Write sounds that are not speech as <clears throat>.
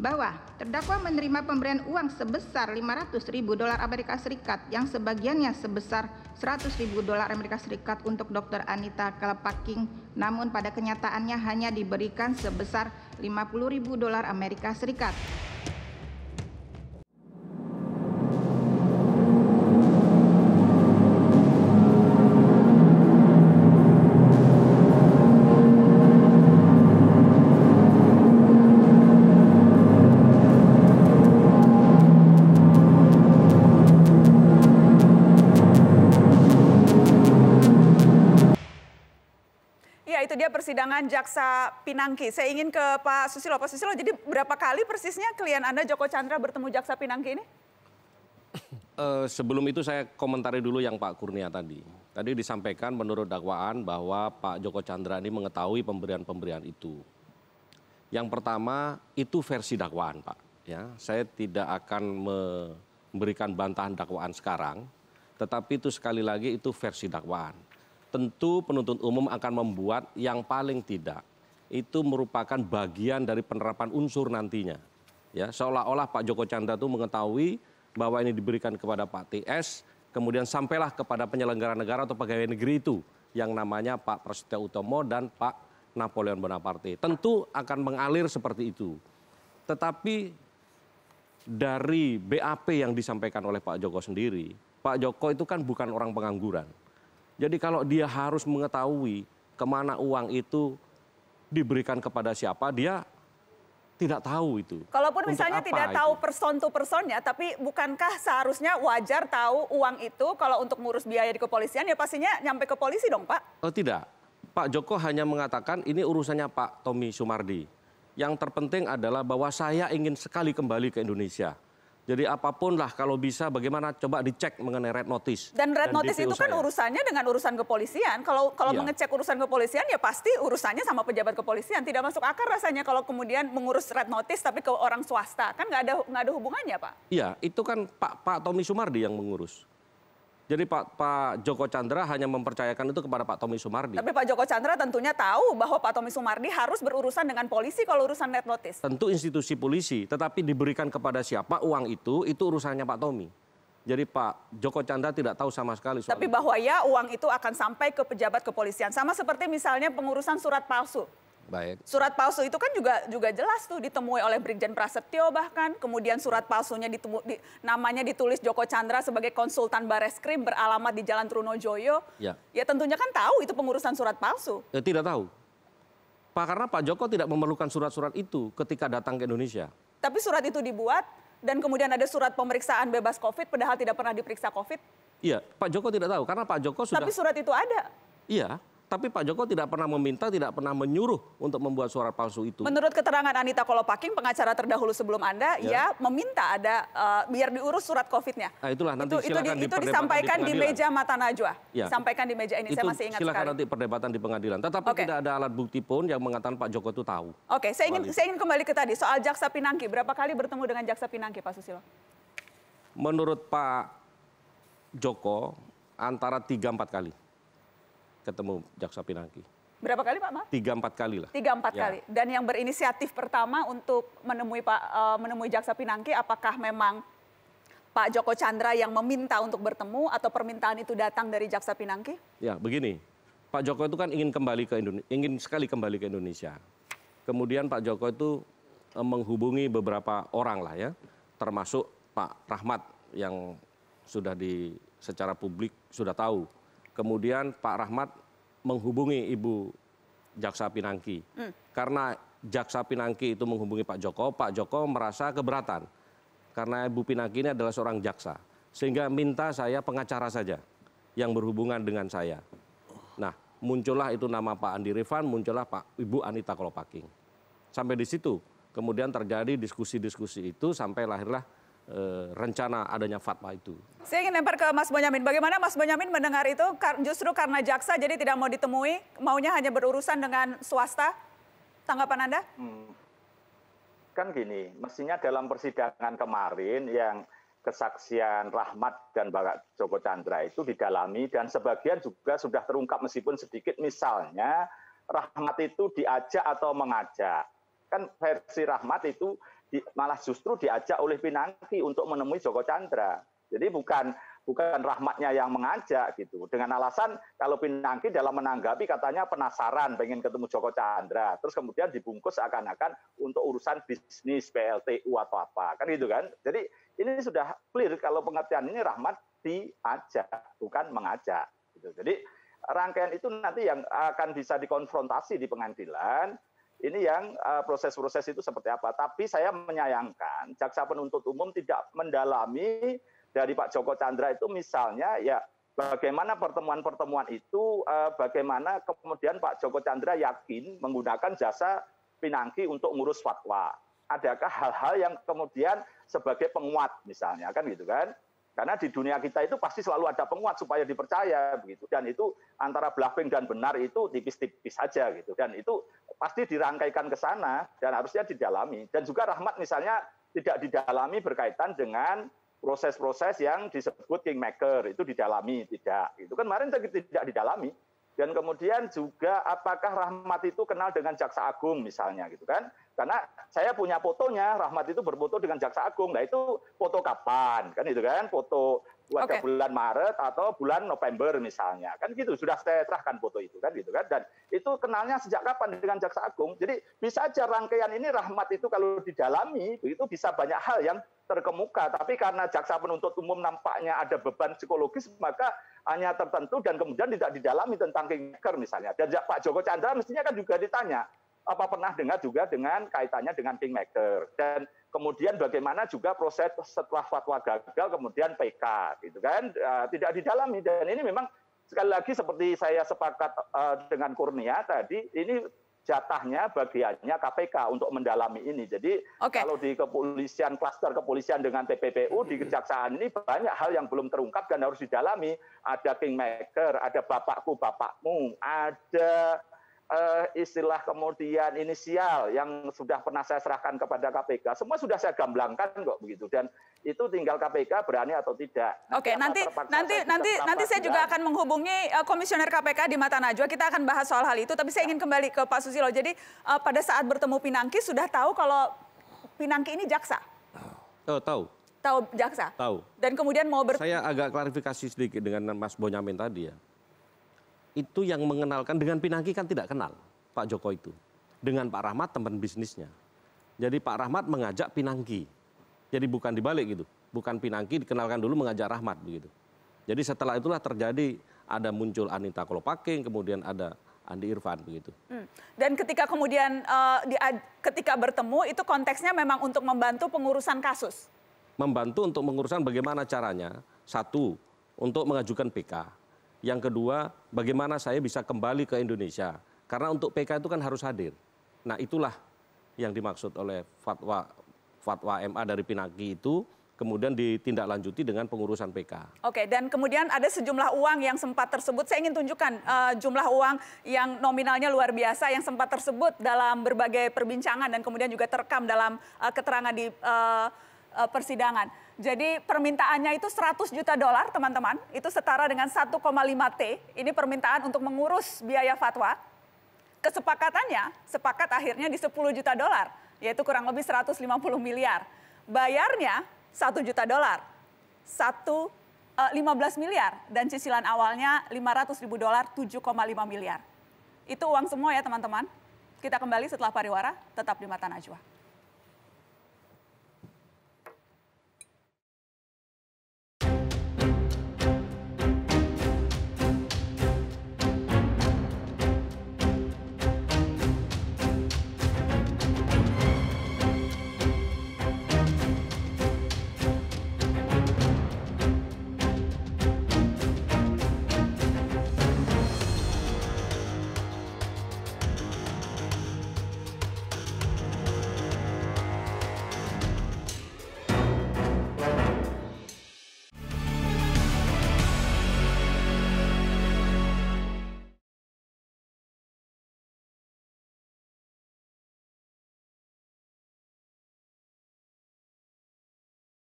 bahwa terdakwa menerima pemberian uang sebesar 500 ribu dolar Amerika Serikat yang sebagiannya sebesar 100 ribu dolar Amerika Serikat untuk Dr. Anita Kelepaking namun pada kenyataannya hanya diberikan sebesar 50 ribu dolar Amerika Serikat. persidangan Jaksa Pinangki. Saya ingin ke Pak Susilo. Pak Susilo, jadi berapa kali persisnya klien Anda Joko Chandra bertemu Jaksa Pinangki ini? Uh, <clears throat> sebelum itu saya komentari dulu yang Pak Kurnia tadi. Tadi disampaikan menurut dakwaan bahwa Pak Joko Chandra ini mengetahui pemberian-pemberian itu. Yang pertama itu versi dakwaan Pak. Ya, saya tidak akan memberikan bantahan dakwaan sekarang, tetapi itu sekali lagi itu versi dakwaan tentu penuntut umum akan membuat yang paling tidak itu merupakan bagian dari penerapan unsur nantinya. Ya, seolah-olah Pak Joko Chandra itu mengetahui bahwa ini diberikan kepada Pak TS, kemudian sampailah kepada penyelenggara negara atau pegawai negeri itu yang namanya Pak Prasetya Utomo dan Pak Napoleon Bonaparte. Tentu akan mengalir seperti itu. Tetapi dari BAP yang disampaikan oleh Pak Joko sendiri, Pak Joko itu kan bukan orang pengangguran jadi kalau dia harus mengetahui kemana uang itu diberikan kepada siapa, dia tidak tahu itu. Kalaupun Untuk misalnya tidak tahu person to personnya, tapi bukankah seharusnya wajar tahu uang itu kalau untuk ngurus biaya di kepolisian ya pastinya nyampe ke polisi dong Pak? Oh tidak, Pak Joko hanya mengatakan ini urusannya Pak Tommy Sumardi. Yang terpenting adalah bahwa saya ingin sekali kembali ke Indonesia. Jadi apapun lah kalau bisa bagaimana coba dicek mengenai red notice. Dan red dan notice itu kan saya. urusannya dengan urusan kepolisian. Kalau kalau ya. mengecek urusan kepolisian ya pasti urusannya sama pejabat kepolisian. Tidak masuk akal rasanya kalau kemudian mengurus red notice tapi ke orang swasta. Kan nggak ada nggak ada hubungannya, Pak. Iya, itu kan Pak Pak Tommy Sumardi yang mengurus. Jadi Pak, Pak Joko Chandra hanya mempercayakan itu kepada Pak Tommy Sumardi. Tapi Pak Joko Chandra tentunya tahu bahwa Pak Tommy Sumardi harus berurusan dengan polisi kalau urusan net notice. Tentu institusi polisi, tetapi diberikan kepada siapa uang itu, itu urusannya Pak Tommy. Jadi Pak Joko Chandra tidak tahu sama sekali soal Tapi bahwa ya uang itu akan sampai ke pejabat kepolisian. Sama seperti misalnya pengurusan surat palsu. Baik. Surat palsu itu kan juga juga jelas tuh ditemui oleh Brigjen Prasetyo bahkan kemudian surat palsunya ditemu, di, namanya ditulis Joko Chandra sebagai konsultan Bareskrim beralamat di Jalan Trunojoyo. Ya. ya tentunya kan tahu itu pengurusan surat palsu. Ya, tidak tahu. Pak karena Pak Joko tidak memerlukan surat-surat itu ketika datang ke Indonesia. Tapi surat itu dibuat dan kemudian ada surat pemeriksaan bebas Covid padahal tidak pernah diperiksa Covid. Iya, Pak Joko tidak tahu karena Pak Joko sudah Tapi surat itu ada. Iya, tapi Pak Joko tidak pernah meminta, tidak pernah menyuruh untuk membuat surat palsu itu. Menurut keterangan Anita Kolopaking, pengacara terdahulu sebelum Anda, ya, ya meminta ada uh, biar diurus surat COVID-nya. Nah, itulah nanti itu, itu, di, itu disampaikan di, di meja mata Najwa. Ya. Sampaikan di meja ini, itu, saya masih ingat silakan sekali. nanti perdebatan di pengadilan. Tetapi okay. tidak ada alat bukti pun yang mengatakan Pak Joko itu tahu. Oke, okay, saya ingin saya ingin kembali ke tadi soal jaksa Pinangki. Berapa kali bertemu dengan jaksa Pinangki, Pak Susilo? Menurut Pak Joko, antara 3-4 kali ketemu jaksa pinangki. Berapa kali Pak Maaf? Tiga empat kali lah. Tiga empat ya. kali. Dan yang berinisiatif pertama untuk menemui Pak uh, menemui jaksa pinangki, apakah memang Pak Joko Chandra yang meminta untuk bertemu atau permintaan itu datang dari jaksa pinangki? Ya begini, Pak Joko itu kan ingin kembali ke Indonesia, ingin sekali kembali ke Indonesia. Kemudian Pak Joko itu eh, menghubungi beberapa orang lah ya, termasuk Pak Rahmat yang sudah di secara publik sudah tahu kemudian Pak Rahmat menghubungi Ibu Jaksa Pinangki. Hmm. Karena Jaksa Pinangki itu menghubungi Pak Joko, Pak Joko merasa keberatan. Karena Ibu Pinangki ini adalah seorang jaksa. Sehingga minta saya pengacara saja yang berhubungan dengan saya. Nah, muncullah itu nama Pak Andi Rifan, muncullah Pak Ibu Anita Kolopaking. Sampai di situ. Kemudian terjadi diskusi-diskusi itu sampai lahirlah Eh, rencana adanya fatwa itu. Saya ingin lempar ke Mas Bonyamin. Bagaimana Mas Bonyamin mendengar itu justru karena jaksa jadi tidak mau ditemui, maunya hanya berurusan dengan swasta? Tanggapan Anda? Hmm. Kan gini, mestinya dalam persidangan kemarin yang kesaksian Rahmat dan Bapak Joko Chandra itu didalami dan sebagian juga sudah terungkap meskipun sedikit misalnya Rahmat itu diajak atau mengajak. Kan versi Rahmat itu di, malah justru diajak oleh Pinangki untuk menemui Joko Chandra. Jadi bukan bukan rahmatnya yang mengajak gitu. Dengan alasan kalau Pinangki dalam menanggapi katanya penasaran pengen ketemu Joko Chandra. Terus kemudian dibungkus akan akan untuk urusan bisnis PLTU atau apa. Kan gitu kan. Jadi ini sudah clear kalau pengertian ini rahmat diajak bukan mengajak gitu. Jadi rangkaian itu nanti yang akan bisa dikonfrontasi di pengadilan ini yang eh, proses-proses itu seperti apa. Tapi saya menyayangkan jaksa penuntut umum tidak mendalami dari Pak Joko Chandra itu misalnya ya bagaimana pertemuan-pertemuan itu eh, bagaimana kemudian Pak Joko Chandra yakin menggunakan jasa Pinangki untuk ngurus fatwa. Adakah hal-hal yang kemudian sebagai penguat misalnya kan gitu kan? Karena di dunia kita itu pasti selalu ada penguat supaya dipercaya begitu dan itu antara bluffing dan benar itu tipis-tipis saja gitu dan itu pasti dirangkaikan ke sana dan harusnya didalami. Dan juga rahmat misalnya tidak didalami berkaitan dengan proses-proses yang disebut kingmaker itu didalami tidak. Itu kan kemarin tidak didalami. Dan kemudian juga apakah Rahmat itu kenal dengan Jaksa Agung misalnya gitu kan? Karena saya punya fotonya, Rahmat itu berfoto dengan Jaksa Agung. Nah itu foto kapan kan itu kan? Foto pada okay. bulan Maret atau bulan November misalnya. Kan gitu, sudah saya serahkan foto itu kan gitu kan. Dan itu kenalnya sejak kapan dengan Jaksa Agung. Jadi bisa aja rangkaian ini rahmat itu kalau didalami itu bisa banyak hal yang terkemuka. Tapi karena jaksa penuntut umum nampaknya ada beban psikologis maka hanya tertentu dan kemudian tidak didalami tentang kingmaker misalnya. Dan Pak Joko Chandra mestinya kan juga ditanya apa pernah dengar juga dengan kaitannya dengan kingmaker dan kemudian bagaimana juga proses setelah fatwa gagal kemudian PK gitu kan eh, tidak didalami dan ini memang sekali lagi seperti saya sepakat eh, dengan Kurnia tadi ini jatahnya bagiannya KPK untuk mendalami ini. Jadi okay. kalau di kepolisian klaster kepolisian dengan TPPU di kejaksaan ini banyak hal yang belum terungkap dan harus didalami. Ada kingmaker, ada bapakku bapakmu, ada uh, istilah kemudian inisial yang sudah pernah saya serahkan kepada KPK, semua sudah saya gamblangkan kok begitu dan itu tinggal KPK berani atau tidak. Oke, nanti nanti nanti nanti saya juga akan menghubungi uh, komisioner KPK di Mata Najwa. Kita akan bahas soal hal itu, tapi saya ingin kembali ke Pak Susilo. Jadi uh, pada saat bertemu Pinangki sudah tahu kalau Pinangki ini jaksa. Oh, tahu. Tahu jaksa. Tahu. Dan kemudian mau ber Saya agak klarifikasi sedikit dengan Mas Bonyamin tadi ya itu yang mengenalkan dengan Pinangki kan tidak kenal Pak Joko itu. Dengan Pak Rahmat teman bisnisnya. Jadi Pak Rahmat mengajak Pinangki. Jadi bukan dibalik gitu. Bukan Pinangki dikenalkan dulu mengajak Rahmat begitu. Jadi setelah itulah terjadi ada muncul Anita Kolopaking, kemudian ada Andi Irfan begitu. Hmm. Dan ketika kemudian eh, ketika bertemu itu konteksnya memang untuk membantu pengurusan kasus. Membantu untuk pengurusan bagaimana caranya satu untuk mengajukan PK yang kedua bagaimana saya bisa kembali ke Indonesia karena untuk PK itu kan harus hadir nah itulah yang dimaksud oleh fatwa fatwa MA dari Pinaki itu kemudian ditindaklanjuti dengan pengurusan PK. Oke, dan kemudian ada sejumlah uang yang sempat tersebut. Saya ingin tunjukkan uh, jumlah uang yang nominalnya luar biasa yang sempat tersebut dalam berbagai perbincangan dan kemudian juga terekam dalam uh, keterangan di uh, uh, persidangan. Jadi permintaannya itu 100 juta dolar teman-teman, itu setara dengan 1,5 T. Ini permintaan untuk mengurus biaya fatwa. Kesepakatannya, sepakat akhirnya di 10 juta dolar, yaitu kurang lebih 150 miliar. Bayarnya 1 juta dolar, 1 15 eh, miliar, dan cicilan awalnya 500 ribu dolar 7,5 miliar. Itu uang semua ya teman-teman. Kita kembali setelah pariwara, tetap di Mata Najwa.